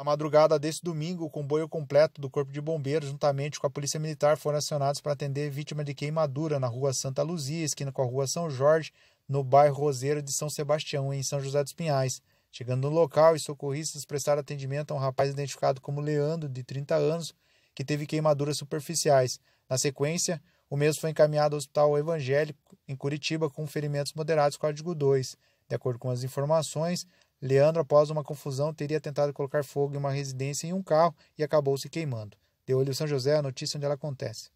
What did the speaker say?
Na madrugada desse domingo, o comboio completo do Corpo de Bombeiros, juntamente com a Polícia Militar, foram acionados para atender vítima de queimadura na rua Santa Luzia, esquina com a rua São Jorge, no bairro Roseiro de São Sebastião, em São José dos Pinhais. Chegando no local, os socorristas prestaram atendimento a um rapaz identificado como Leandro, de 30 anos, que teve queimaduras superficiais. Na sequência, o mesmo foi encaminhado ao Hospital Evangélico, em Curitiba, com ferimentos moderados código 2. De acordo com as informações, Leandro, após uma confusão, teria tentado colocar fogo em uma residência e um carro e acabou se queimando. De olho São José, a notícia onde ela acontece.